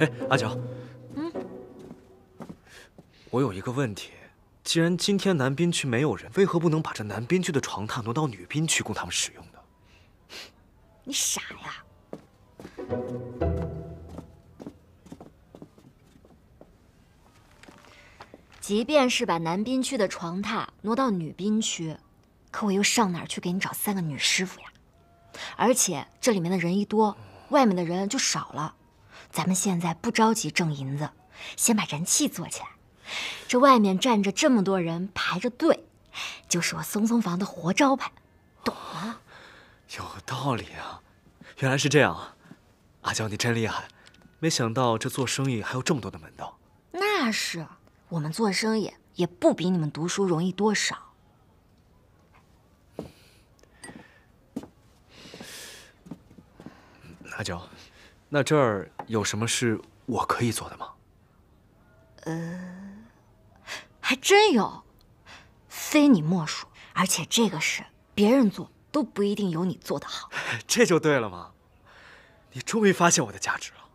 哎，阿娇，嗯，我有一个问题，既然今天男宾区没有人，为何不能把这男宾区的床榻挪到女宾区供他们使用呢？你傻呀！即便是把男宾区的床榻挪到女宾区，可我又上哪儿去给你找三个女师傅呀？而且这里面的人一多，外面的人就少了。咱们现在不着急挣银子，先把人气做起来。这外面站着这么多人排着队，就是我松松房的活招牌，懂吗？有道理啊！原来是这样啊，阿娇你真厉害，没想到这做生意还有这么多的门道。那是。我们做生意也不比你们读书容易多少。阿娇，那这儿有什么事我可以做的吗？嗯，还真有，非你莫属。而且这个事别人做都不一定有你做的好。这就对了嘛，你终于发现我的价值了。